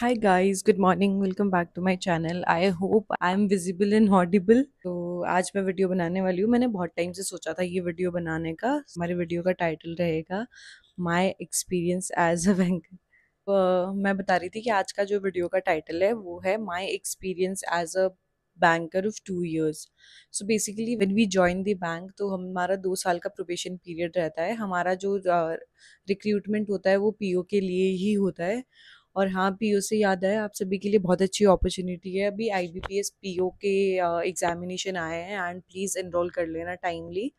hi guys good morning welcome back to my channel I hope I am visible and audible तो आज मैं video बनाने वाली हूँ मैंने बहुत टाइम से सोचा था ये वीडियो बनाने का हमारे वीडियो का टाइटल रहेगा my experience as a banker तो मैं बता रही थी कि आज का जो वीडियो का टाइटल है वो है my experience as a banker of two years so basically when we join the bank तो हमारा दो साल का प्रोबेशन पीरियड रहता है हमारा जो रिक्रूटमेंट होता है वो पी के लिए ही होता है और हाँ पी से याद आया आप सभी के लिए बहुत अच्छी अपॉर्चुनिटी है अभी I B P S P O के एग्जामिनेशन आए हैं एंड प्लीज़ इनरोल कर लेना टाइमली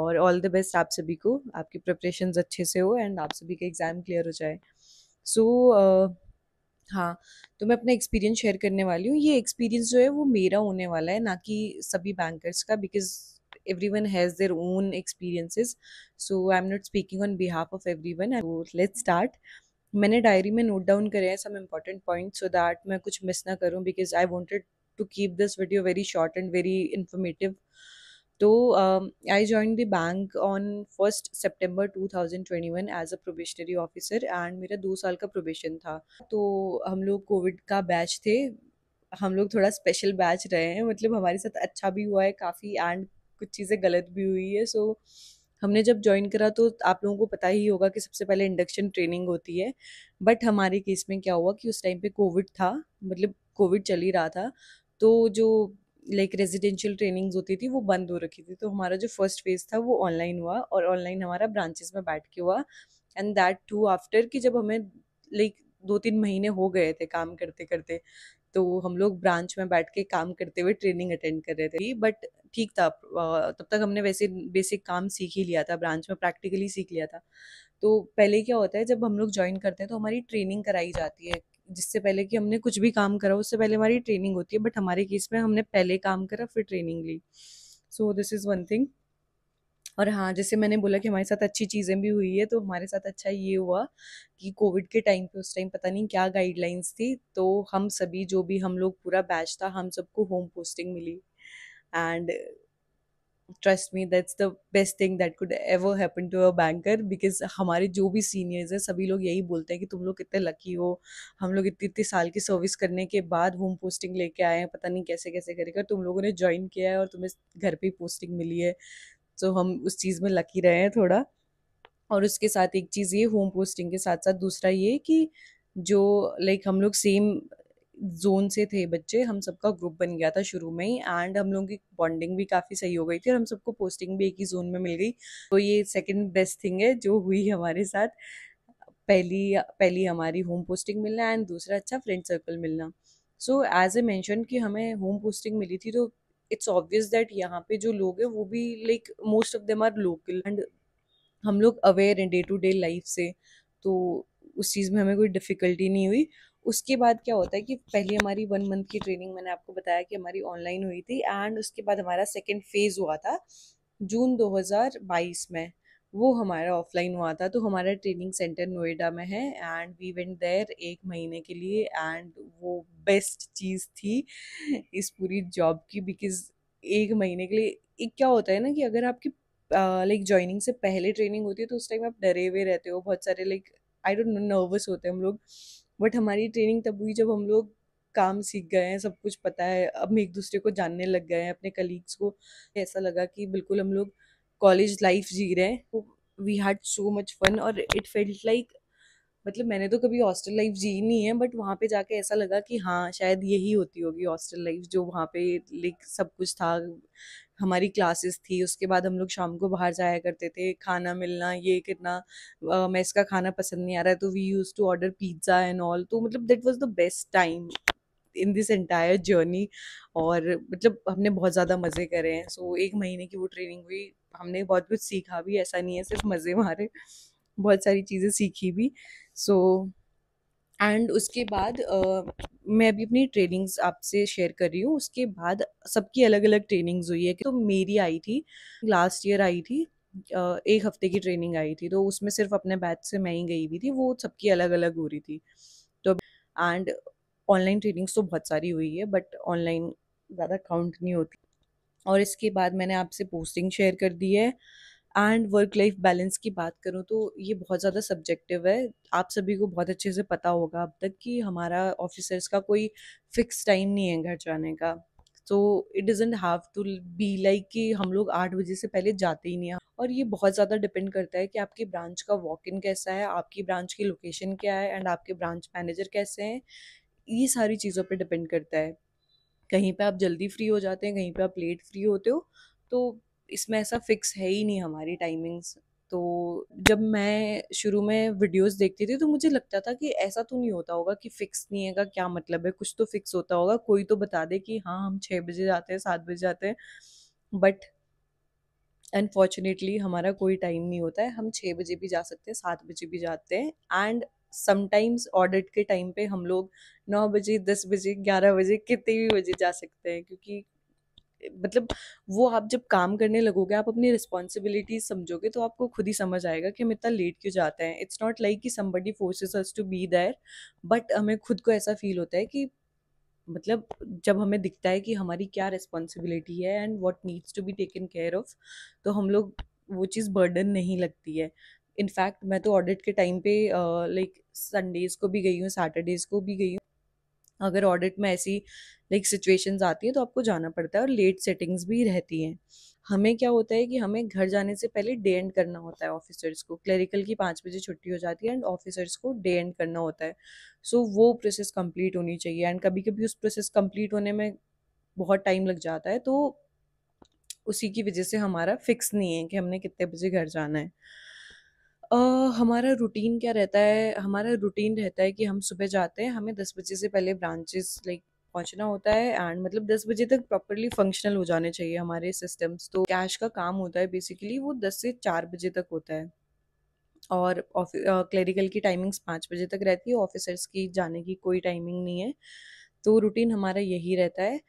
और ऑल द बेस्ट आप सभी को आपकी प्रिपरेशन अच्छे से हो एंड आप सभी का एग्ज़ाम क्लियर हो जाए सो so, uh, हाँ तो मैं अपना एक्सपीरियंस शेयर करने वाली हूँ ये एक्सपीरियंस जो है वो मेरा होने वाला है ना कि सभी बैंकर्स का because every one has their own experiences so I am not speaking on behalf of every one let start मैंने डायरी में नोट डाउन करे हैं some important point so that मैं कुछ मिस ना करूँ because I wanted to keep this video very short and very informative तो I join the bank on first September two thousand twenty one as a probationary officer and मेरा दो साल का probation था तो हम लोग कोविड का बैच थे हम लोग थोड़ा स्पेशल बैच रहे हैं मतलब हमारे साथ अच्छा भी हुआ है काफ़ी एंड कुछ चीज़ें गलत भी हुई है सो so, हमने जब ज्वाइन करा तो आप लोगों को पता ही होगा कि सबसे पहले इंडक्शन ट्रेनिंग होती है बट हमारे केस में क्या हुआ कि उस टाइम पे कोविड था मतलब कोविड चल ही रहा था तो जो लाइक रेजिडेंशियल ट्रेनिंग्स होती थी वो बंद हो रखी थी तो हमारा जो फर्स्ट फेज था वो ऑनलाइन हुआ और ऑनलाइन हमारा ब्रांचेस में बैठ के हुआ एंड दैट टू आफ्टर कि जब हमें लाइक दो तीन महीने हो गए थे काम करते करते तो हम लोग ब्रांच में बैठ के काम करते हुए ट्रेनिंग अटेंड कर रहे थे बट ठीक था तब तक हमने वैसे बेसिक काम सीख ही लिया था ब्रांच में प्रैक्टिकली सीख लिया था तो पहले क्या होता है जब हम लोग ज्वाइन करते हैं तो हमारी ट्रेनिंग कराई जाती है जिससे पहले कि हमने कुछ भी काम करा उससे पहले हमारी ट्रेनिंग होती है बट हमारे केस में हमने पहले काम करा फिर ट्रेनिंग ली so this is one thing और हाँ जैसे मैंने बोला कि हमारे साथ अच्छी चीज़ें भी हुई है तो हमारे साथ अच्छा ये हुआ कि कोविड के टाइम पे उस टाइम पता नहीं क्या गाइडलाइंस थी तो हम सभी जो भी हम लोग पूरा बैच था हम सबको होम पोस्टिंग मिली and trust me that's the best thing that could ever happen to a banker because हमारे जो भी सीनियर्स हैं सभी लोग यही बोलते हैं कि तुम लोग कितने लकी हो हम लोग इतनी इतनी साल की सर्विस करने के बाद होम पोस्टिंग लेके आए हैं पता नहीं कैसे कैसे करेगा तुम लोगों ने ज्वाइन किया है और तुम्हें घर पे ही पोस्टिंग मिली है सो तो हम उस चीज़ में लकी रहे हैं थोड़ा और उसके साथ एक चीज़ ये होम पोस्टिंग के साथ साथ दूसरा ये कि जो लाइक हम लोग सेम जोन से थे बच्चे हम सबका ग्रुप बन गया था शुरू में ही एंड हम लोगों की बॉन्डिंग भी काफ़ी सही हो गई थी और हम सबको पोस्टिंग भी एक ही जोन में मिल गई तो ये सेकंड बेस्ट थिंग है जो हुई हमारे साथ पहली पहली हमारी होम पोस्टिंग मिलना एंड दूसरा अच्छा फ्रेंड सर्कल मिलना सो एज ए मैंशन कि हमें होम पोस्टिंग मिली थी तो इट्स ऑब्वियस दैट यहाँ पे जो लोग हैं वो भी like most of them are local and हम लोग अवेयर हैं डे टू डे लाइफ से तो उस चीज़ में हमें कोई डिफ़िकल्टी नहीं हुई उसके बाद क्या होता है कि पहले हमारी वन मंथ की ट्रेनिंग मैंने आपको बताया कि हमारी ऑनलाइन हुई थी एंड उसके बाद हमारा सेकेंड फेज़ हुआ था जून 2022 में वो हमारा ऑफलाइन हुआ था तो हमारा ट्रेनिंग सेंटर नोएडा में है एंड वी वेंट देयर एक महीने के लिए एंड वो बेस्ट चीज़ थी इस पूरी जॉब की बिकॉज एक महीने के लिए एक क्या होता है ना कि अगर आपकी लाइक ज्वाइनिंग से पहले ट्रेनिंग होती है तो उस टाइम आप डरे हुए रहते हो बहुत सारे like I don't know nervous होते हैं हम लोग बट हमारी ट्रेनिंग तब हुई जब हम लोग काम सीख गए हैं सब कुछ पता है अब एक दूसरे को जानने लग गए हैं अपने कलीग्स को ऐसा लगा कि बिल्कुल हम लोग कॉलेज लाइफ जी रहे हैं we had so much fun और इट फेल्ट लाइक मतलब मैंने तो कभी हॉस्टल लाइफ जी नहीं है बट वहाँ पे जाके ऐसा लगा कि हाँ शायद यही होती होगी हॉस्टल लाइफ जो वहाँ पे लाइक सब कुछ था हमारी क्लासेस थी उसके बाद हम लोग शाम को बाहर जाया करते थे खाना मिलना ये कितना मैं इसका खाना पसंद नहीं आ रहा है तो we use to order pizza and all तो मतलब that was the best time in this entire journey और मतलब हमने बहुत ज़्यादा मज़े करे हैं सो so, एक महीने की वो ट्रेनिंग हुई हमने बहुत कुछ सीखा भी ऐसा नहीं है सिर्फ मज़े मारे बहुत सारी चीज़ें सीखी भी सो एंड उसके बाद uh, मैं अभी अपनी ट्रेनिंग्स आपसे शेयर कर रही हूँ उसके बाद सबकी अलग अलग ट्रेनिंग्स हुई है तो मेरी आई थी लास्ट ईयर आई थी uh, एक हफ्ते की ट्रेनिंग आई थी तो उसमें सिर्फ अपने बैच से मैं ही गई हुई थी वो सबकी अलग अलग हो रही थी तो एंड ऑनलाइन ट्रेनिंग्स तो बहुत सारी हुई है बट ऑनलाइन ज़्यादा काउंट नहीं होती और इसके बाद मैंने आपसे पोस्टिंग शेयर कर दी है एंड वर्क लाइफ बैलेंस की बात करूँ तो ये बहुत ज़्यादा सब्जेक्टिव है आप सभी को बहुत अच्छे से पता होगा अब तक कि हमारा ऑफिसर्स का कोई फिक्स टाइम नहीं है घर जाने का तो it doesn't have to be like कि हम लोग आठ बजे से पहले जाते ही नहीं हैं और ये बहुत ज़्यादा डिपेंड करता है कि आपकी ब्रांच का वॉक इन कैसा है आपकी ब्रांच की लोकेशन क्या है एंड आपके ब्रांच मैनेजर कैसे हैं ये सारी चीज़ों पर डिपेंड करता है कहीं पे आप जल्दी फ्री हो जाते हैं कहीं पे आप लेट फ्री होते हो तो इसमें ऐसा फिक्स है ही नहीं हमारी टाइमिंग्स तो जब मैं शुरू में वीडियोस देखती थी तो मुझे लगता था कि ऐसा तो नहीं होता होगा कि फ़िक्स नहीं है का क्या मतलब है कुछ तो फिक्स होता होगा कोई तो बता दे कि हाँ हम छः बजे जाते हैं सात बजे जाते हैं बट अनफॉर्चुनेटली हमारा कोई टाइम नहीं होता है हम छः बजे भी जा सकते हैं सात बजे भी जाते हैं एंड समटाइम्स ऑडिट के टाइम पे हम लोग नौ बजे दस बजे ग्यारह बजे कितने भी बजे जा सकते हैं क्योंकि मतलब वो आप जब काम करने लगोगे आप अपनी रिस्पॉन्सिबिलिटीज समझोगे तो आपको खुद ही समझ आएगा कि हम इतना लेट क्यों जाते हैं इट्स नॉट लाइक कि somebody forces us to be there but हमें खुद को ऐसा फील होता है कि मतलब जब हमें दिखता है कि हमारी क्या रिस्पॉन्सिबिलिटी है and what needs to be taken care of तो हम लोग वो चीज़ बर्डन नहीं लगती है इनफैक्ट मैं तो ऑडिट के टाइम पे लाइक संडेज़ को भी गई हूँ सैटरडेज़ को भी गई हूँ अगर ऑडिट में ऐसी लाइक सिचुएशंस आती हैं तो आपको जाना पड़ता है और लेट सेटिंग्स भी रहती हैं हमें क्या होता है कि हमें घर जाने से पहले डे एंड करना होता है ऑफिसर्स को क्लरिकल की पाँच बजे छुट्टी हो जाती है एंड ऑफिसर्स को डे एंड करना होता है सो so, वो प्रोसेस कंप्लीट होनी चाहिए एंड कभी कभी उस प्रोसेस कंप्लीट होने में बहुत टाइम लग जाता है तो उसी की वजह से हमारा फिक्स नहीं है कि हमने कितने बजे घर जाना है हमारा रूटीन क्या रहता है हमारा रूटीन रहता है कि हम सुबह जाते हैं हमें दस बजे से पहले ब्रांचेस लाइक पहुंचना होता है एंड मतलब दस बजे तक प्रॉपरली फंक्शनल हो जाने चाहिए हमारे सिस्टम्स तो कैश का काम होता है बेसिकली वो दस से चार बजे तक होता है और क्लरिकल की टाइमिंग्स पाँच बजे तक रहती है ऑफिसर्स की जाने की कोई टाइमिंग नहीं है तो रूटीन हमारा यही रहता है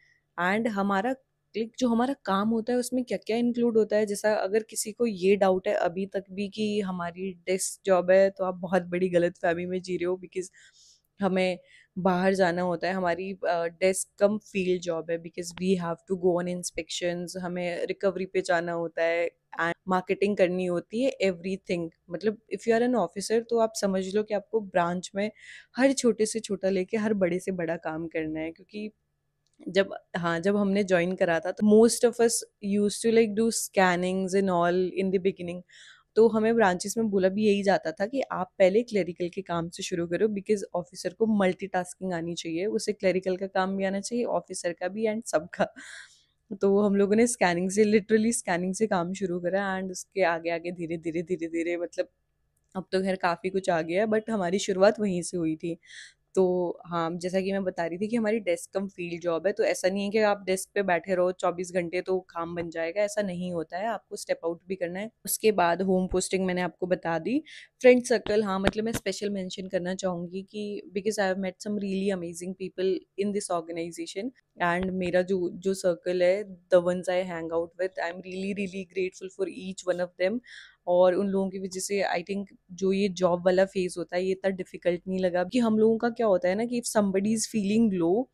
एंड हमारा एक जो हमारा काम होता है उसमें क्या क्या इंक्लूड होता है जैसा अगर किसी को ये डाउट है अभी तक भी कि हमारी डेस्क जॉब है तो आप बहुत बड़ी गलत फहमी में जी रहे हो बिकॉज हमें बाहर जाना होता है हमारी डेस्क कम फील्ड जॉब है because we have to go on inspection हमें रिकवरी पे जाना होता है एंड मार्केटिंग करनी होती है एवरी थिंग मतलब if you are an officer तो आप समझ लो कि आपको ब्रांच में हर छोटे से छोटा लेके हर बड़े से बड़ा काम करना है क्योंकि जब हाँ जब हमने ज्वाइन करा था तो most of us use to like do scannings in all in the beginning तो हमें ब्रांचेस में बोला भी यही जाता था कि आप पहले क्लरिकल के काम से शुरू करो बिकॉज ऑफिसर को मल्टीटास्किंग आनी चाहिए उसे क्लरिकल का काम भी आना चाहिए ऑफिसर का भी एंड सब का तो हम लोगों ने स्कैनिंग से लिटरली स्कैनिंग से काम शुरू करा एंड उसके आगे आगे धीरे धीरे धीरे धीरे मतलब अब तो घर काफ़ी कुछ आ गया बट हमारी शुरुआत वहीं से हुई थी तो हाँ जैसा कि मैं बता रही थी कि हमारी डेस्क कम फील्ड जॉब है तो ऐसा नहीं है कि आप डेस्क पे बैठे रहो 24 घंटे तो काम बन जाएगा ऐसा नहीं होता है आपको स्टेप आउट भी करना है उसके बाद होम पोस्टिंग मैंने आपको बता दी फ्रेंड सर्कल हाँ मतलब मैं स्पेशल मेंशन करना चाहूँगी कि because I have met some really amazing people in this organisation and मेरा जो जो सर्कल है the ones I hang out with I am really really grateful for each one of them और उन लोगों की वजह से आई थिंक जो ये जॉब वाला फेज़ होता है ये इतना डिफिकल्ट नहीं लगा कि हम लोगों का क्या होता है ना कि if somebody is feeling low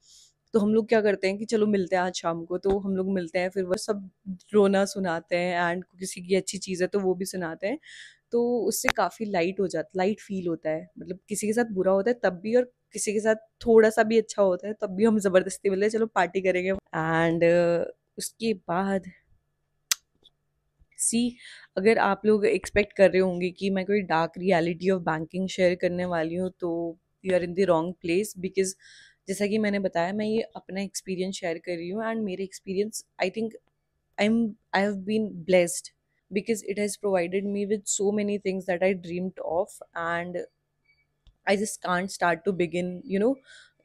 तो हम लोग क्या करते हैं कि चलो मिलते हैं आज शाम को तो हम लोग मिलते हैं फिर वो सब रोना सुनाते हैं एंड किसी की अच्छी चीज़ है तो वो भी सुनाते हैं तो उससे काफ़ी लाइट हो जाता लाइट फील होता है मतलब किसी के साथ बुरा होता है तब भी और किसी के साथ थोड़ा सा भी अच्छा होता है तब भी हम ज़बरदस्ती मिलते हैं चलो पार्टी करेंगे एंड uh, उसके बाद सी अगर आप लोग एक्सपेक्ट कर रहे होंगे कि मैं कोई dark reality of banking share करने वाली हूँ तो you are in the wrong place because जैसा कि मैंने बताया मैं ये अपना एक्सपीरियंस शेयर कर रही हूँ एंड मेरे experience I think I am I have been blessed because it has provided me with so many things that I dreamed of and I just can't start to begin you know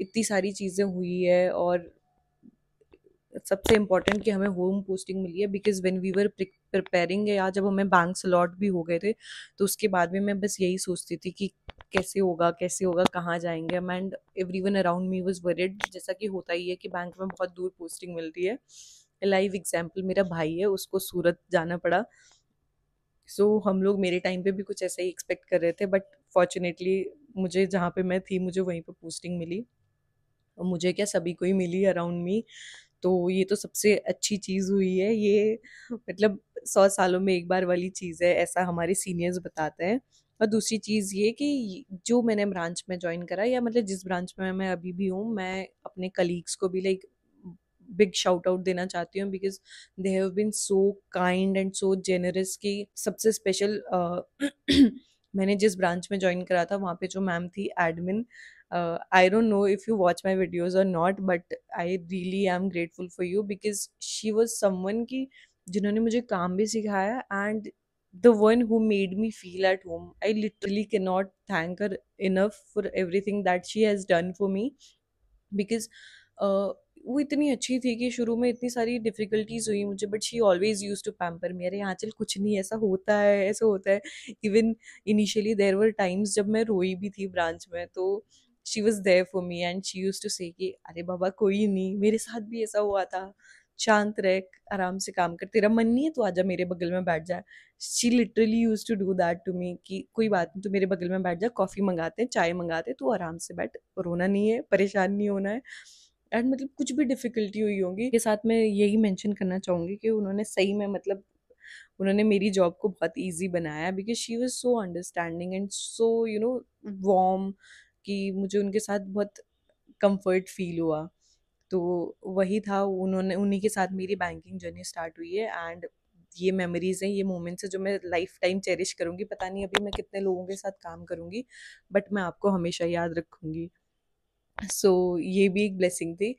इतनी सारी चीज़ें हुई है और सबसे important कि हमें home posting मिली है because when we were preparing या जब हमें बैंक अलॉट भी हो गए थे तो उसके बाद में मैं बस यही सोचती थी कि कैसे होगा कैसे होगा कहाँ जाएंगे हम and every one around me was worried जैसा कि होता ही है कि बैंक में बहुत दूर पोस्टिंग मिलती है लाइव एग्जाम्पल मेरा भाई है उसको सूरत जाना पड़ा सो so, हम लोग मेरे टाइम पे भी कुछ ऐसा ही एक्सपेक्ट कर रहे थे बट फॉर्चुनेटली मुझे जहाँ पे मैं थी मुझे वहीं पे पोस्टिंग मिली और मुझे क्या सभी को ही मिली अराउंड मी तो ये तो सबसे अच्छी चीज़ हुई है ये मतलब सौ सालों में एक बार वाली चीज़ है ऐसा हमारे सीनियर्स बताते हैं और दूसरी चीज़ ये कि जो मैंने ब्रांच में ज्वाइन करा या मतलब जिस ब्रांच में मैं अभी भी हूँ मैं अपने कलीग्स को भी लाइक बिग शाउट आउट देना चाहती हूँ because they have been so kind and so generous की सबसे स्पेशल मैंने जिस ब्रांच में ज्वाइन करा था वहाँ पे जो मैम थी admin uh, i don't know if you watch my videos or not but i really am grateful for you because she was someone ki jinhone mujhe kaam bhi sikhaya and the one who made me feel at home i literally cannot thank her enough for everything that she has done for me because uh, वो इतनी अच्छी थी कि शुरू में इतनी सारी difficulties हुई मुझे but she always use to pamper मेरे यहाँ चल कुछ नहीं ऐसा होता है ऐसा होता है even initially there were times जब मैं रोई भी थी ब्रांच में तो uh, she was there for me and she use to say कि अरे बाबा कोई नहीं मेरे साथ भी ऐसा हुआ था शांत रह आराम से काम कर तेरा मन नहीं है तो आजा मेरे बगल में बैठ जा she literally use to do that to me कि कोई बात नहीं तू मेरे बगल में बैठ जा कॉफ़ी मंगाते हैं चाय मंगाते हैं तू आराम से बैठ रोना नहीं है परेशान नहीं होना है एंड मतलब कुछ भी डिफ़िकल्टी हुई होगी के साथ मैं यही मेंशन करना चाहूँगी कि उन्होंने सही में मतलब उन्होंने मेरी जॉब को बहुत ईजी बनाया because she was so understanding and so you know warm कि मुझे उनके साथ बहुत कंफर्ट फील हुआ तो वही था उन्होंने उन्हीं के साथ मेरी बैंकिंग जर्नी स्टार्ट हुई है एंड ये मेमोरीज़ हैं ये मोमेंट्स हैं जो मैं लाइफ टाइम चेरिश करूँगी पता नहीं अभी मैं कितने लोगों के साथ काम करूँगी बट मैं आपको हमेशा याद रखूँगी सो so, ये भी एक ब्लेसिंग थी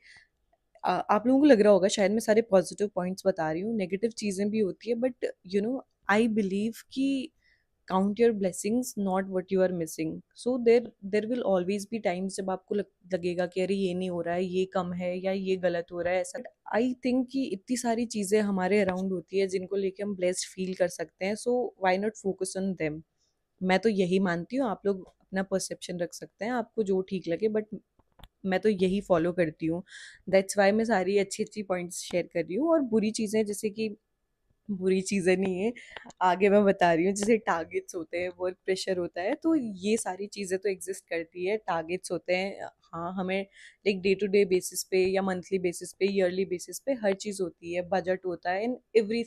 आप लोगों को लग रहा होगा शायद मैं सारे पॉजिटिव पॉइंट्स बता रही हूँ नेगेटिव चीज़ें भी होती है but you know I believe कि count your blessings not what you are missing so there there will always be times जब आपको लग, लगेगा कि अरे ये नहीं हो रहा है ये कम है या ये गलत हो रहा है ऐसा आई थिंक कि इतनी सारी चीज़ें हमारे अराउंड होती है जिनको लेके हम ब्लेस्ड फील कर सकते हैं so why not focus on them मैं तो यही मानती हूँ आप लोग अपना परसेप्शन रख सकते हैं आपको जो ठीक लगे बट मैं तो यही फॉलो करती हूँ दैट्स वाई मैं सारी अच्छी अच्छी पॉइंट्स शेयर कर रही हूँ और बुरी चीज़ें जैसे कि बुरी चीज़ें नहीं है आगे मैं बता रही हूँ जैसे टारगेट्स होते हैं वर्क प्रेशर होता है तो ये सारी चीज़ें तो एग्जिस्ट करती है टारगेट्स होते हैं हाँ हमें like day to day basis पे या मंथली बेसिस पे ईयरली बेसिस पे हर चीज़ होती है बजट होता है इन एवरी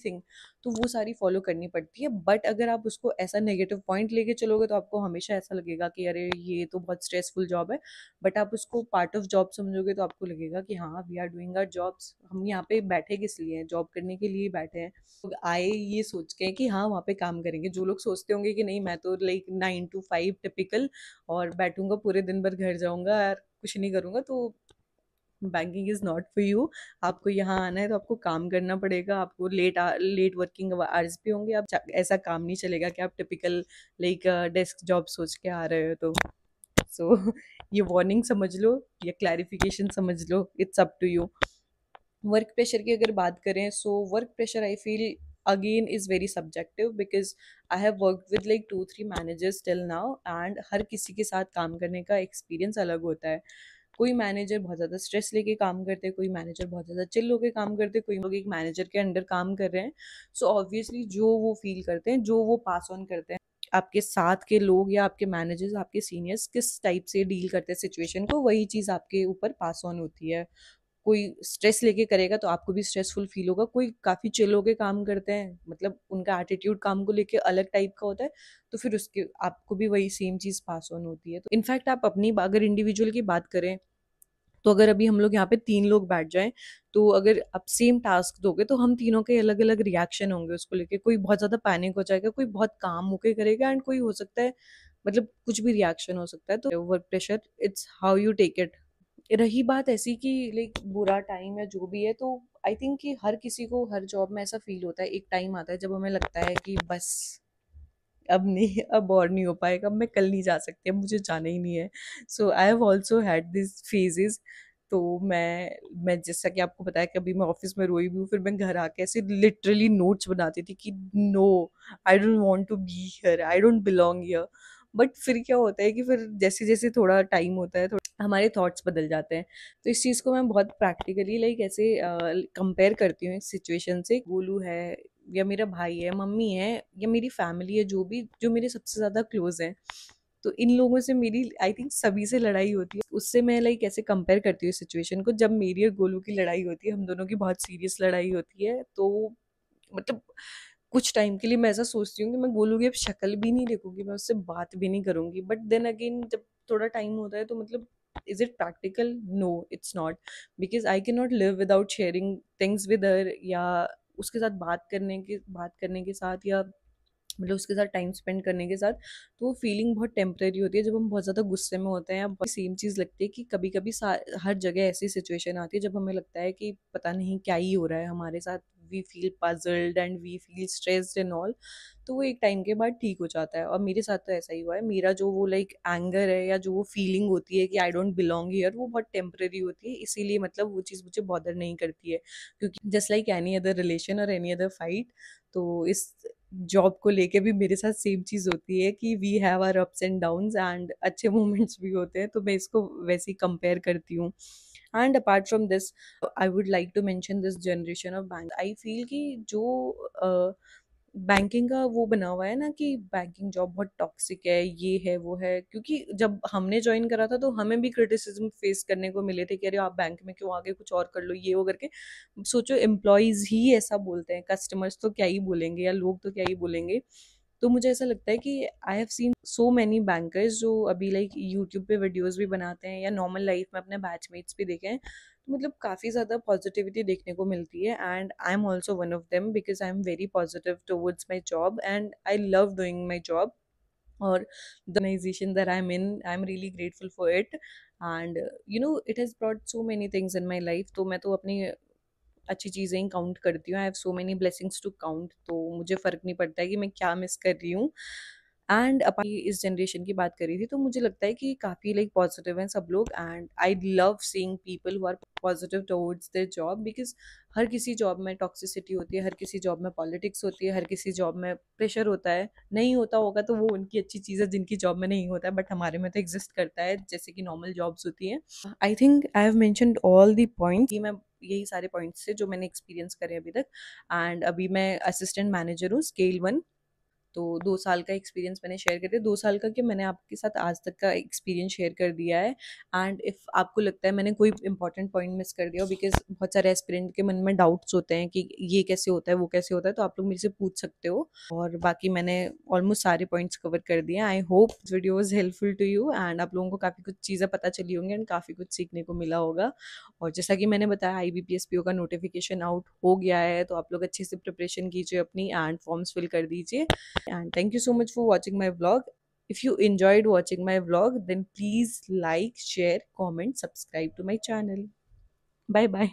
तो वो सारी फॉलो करनी पड़ती है बट अगर आप उसको ऐसा नेगेटिव पॉइंट लेके चलोगे तो आपको हमेशा ऐसा लगेगा कि अरे ये तो बहुत स्ट्रेसफुल जॉब है बट आप उसको पार्ट ऑफ जॉब समझोगे तो आपको लगेगा कि हाँ we are doing our jobs हम यहाँ पे बैठे किस लिए हैं जॉब करने के लिए बैठे हैं लोग आए ये सोच के कि हाँ वहाँ पे काम करेंगे जो लोग सोचते होंगे कि नहीं मैं तो like nine to five typical और बैठूंगा पूरे दिन भर घर जाऊंगा और कुछ नहीं करूँगा तो banking is not for you आपको यहाँ आना है तो आपको काम करना पड़ेगा आपको लेट लेट वर्किंग आवर्स भी होंगे आप ऐसा काम नहीं चलेगा कि आप टिपिकल लाइक डेस्क जॉब सोच के आ रहे हो तो सो so, ये वार्निंग समझ लो या क्लैरिफिकेशन समझ लो it's up to you work pressure की अगर बात करें so work pressure I feel again is very subjective because I have work with like two three managers till now and हर किसी के साथ काम करने का एक्सपीरियंस अलग होता है कोई मैनेजर बहुत ज़्यादा स्ट्रेस लेके काम करते कोई मैनेजर बहुत ज़्यादा चिल होकर काम करते कोई लोग एक मैनेजर के अंडर काम कर रहे हैं सो so ऑब्वियसली जो वो फील करते हैं जो वो पास ऑन करते हैं आपके साथ के लोग या आपके मैनेजर्स आपके सीनियर्स किस टाइप से डील करते हैं सिचुएशन को वही चीज़ आपके ऊपर पास ऑन होती है कोई स्ट्रेस लेके करेगा तो आपको भी स्ट्रेसफुल फील होगा कोई काफ़ी चिल के काम करते हैं मतलब उनका एटीट्यूड काम को लेके अलग टाइप का होता है तो फिर उसके आपको भी वही सेम चीज़ पास ऑन होती है तो इनफैक्ट आप अपनी अगर इंडिविजुअल की बात करें तो अगर अभी हम लोग यहाँ पे तीन लोग बैठ जाएं तो अगर आप सेम टास्क दोगे तो हम तीनों के अलग अलग रिएक्शन होंगे उसको लेके कोई बहुत ज़्यादा पैनिक हो जाएगा कोई बहुत काम होके करेगा एंड कोई हो सकता है मतलब कुछ भी रिएक्शन हो सकता है तो work pressure it's how you take it रही बात ऐसी कि लाइक बुरा टाइम या जो भी है तो आई थिंक कि हर किसी को हर जॉब में ऐसा फील होता है एक टाइम आता है जब हमें लगता है कि बस अब नहीं अब और नहीं हो पाएगा अब मैं कल नहीं जा सकती अब मुझे जाना ही नहीं है so I have also had this phases तो मैं मैं जैसा कि आपको बताया कभी मैं ऑफिस में रोई भी हूँ फिर मैं घर आके ऐसे लिटरली नोट्स बनाती थी कि no I don't want to be here I don't belong here but फिर क्या होता है कि फिर जैसे जैसे थोड़ा टाइम होता है थोड़ा हमारे थॉट्स बदल जाते हैं तो इस चीज़ को मैं बहुत प्रैक्टिकली लाइक ऐसे कंपेयर करती हूँ एक सिचुएशन से गोलू है या मेरा भाई है मम्मी है या मेरी फैमिली है जो भी जो मेरे सबसे ज़्यादा क्लोज हैं तो इन लोगों से मेरी आई थिंक सभी से लड़ाई होती है उससे मैं लाइक ऐसे कंपेयर करती हूँ सिचुएशन को जब मेरी और गोलू की लड़ाई होती है हम दोनों की बहुत सीरियस लड़ाई होती है तो मतलब कुछ टाइम के लिए मैं ऐसा सोचती हूँ कि मैं गोलू की अब शक्ल भी नहीं देखूंगी मैं उससे बात भी नहीं करूँगी बट देन अगेन जब थोड़ा टाइम होता है तो मतलब is it practical no it's not because i cannot live without sharing things with her या उसके साथ बात करने के बात करने के साथ या मतलब उसके साथ टाइम स्पेंड करने के साथ तो वो फीलिंग बहुत टेम्प्रेरी होती है जब हम बहुत ज़्यादा गुस्से में होते हैं अब सेम चीज़ लगती है कि कभी कभी हर जगह ऐसी सिचुएशन आती है जब हमें लगता है कि पता नहीं क्या ही हो रहा है हमारे साथ we feel puzzled and we feel stressed and all तो वो एक टाइम के बाद ठीक हो जाता है और मेरे साथ तो ऐसा ही हुआ है मेरा जो वो लाइक एंगर है या जो वो फीलिंग होती है कि आई डोंट बिलोंग हियर वो बहुत टेम्प्रेरी होती है इसीलिए मतलब वो चीज़ मुझे बॉदर नहीं करती है क्योंकि just like any other relation और एनी अदर फाइट तो इस जॉब को लेके भी मेरे साथ सेम चीज़ होती है कि we have our ups and downs and अच्छे मोमेंट्स भी होते हैं तो मैं इसको वैसे ही कंपेयर करती हूँ and apart from this I would like to mention this generation of bank I feel कि जो बैंकिंग uh, का वो बना हुआ है ना कि बैंकिंग जॉब बहुत टॉक्सिक है ये है वो है क्योंकि जब हमने ज्वाइन करा था तो हमें भी क्रिटिसिज्म फेस करने को मिले थे कि अरे आप बैंक में क्यों आगे कुछ और कर लो ये वो करके सोचो एम्प्लॉयज़ ही ऐसा बोलते हैं कस्टमर्स तो क्या ही बोलेंगे या लोग तो क्या ही बोलेंगे तो मुझे ऐसा लगता है कि I have seen so many bankers जो अभी लाइक यूट्यूब पे वीडियोस भी बनाते हैं या नॉर्मल लाइफ में अपने बैचमेट्स भी देखे हैं तो मतलब काफ़ी ज़्यादा पॉजिटिविटी देखने को मिलती है and I am also one of them because I am very positive towards my job and I love doing my job और the organization I i'm I am really grateful for it and you know it has brought so many things in my life तो मैं तो अपनी अच्छी चीज़ें count करती हूँ I have so many blessings to count तो मुझे फ़र्क नहीं पड़ता है कि मैं क्या मिस कर रही हूँ एंड अपनी इस जनरेशन की बात करी थी तो मुझे लगता है कि काफ़ी लाइक पॉजिटिव हैं सब लोग and I love seeing people who are positive towards their job because हर किसी जॉब में टॉक्सिसिटी होती है हर किसी जॉब में पॉलिटिक्स होती है हर किसी जॉब में प्रेशर होता है नहीं होता होगा तो वो उनकी अच्छी चीज़ है जिनकी जॉब में नहीं होता है बट हमारे में तो एग्जिस्ट करता है जैसे कि नॉर्मल जॉब्स होती हैं I think I have mention all the point मैं यही सारे पॉइंट्स थे जो मैंने एक्सपीरियंस करे अभी तक एंड अभी मैं असिस्टेंट मैनेजर हूँ स्केल वन तो दो साल का एक्सपीरियंस मैंने शेयर कर दिया दो साल का कि मैंने आपके साथ आज तक का एक्सपीरियंस शेयर कर दिया है एंड इफ़ आपको लगता है मैंने कोई इंपॉर्टेंट पॉइंट मिस कर दिया हो बिकॉज बहुत सारे एस्पिरेंट के मन में डाउट्स होते हैं कि ये कैसे होता है वो कैसे होता है तो आप लोग मेरे से पूछ सकते हो और बाकी मैंने ऑलमोस्ट सारे पॉइंट्स कवर कर दिए I hope video was helpful to you and आप लोगों को काफ़ी कुछ चीज़ें पता चली होंगी एंड काफ़ी कुछ सीखने को मिला होगा और जैसा कि मैंने बताया I B P S P O का नोटिफिकेशन आउट हो गया है तो आप लोग अच्छे से प्रिपरेशन कीजिए अपनी एंड फॉर्म्स फिल कर दीजिए and thank you so much for watching my vlog if you enjoyed watching my vlog then please like share comment subscribe to my channel bye bye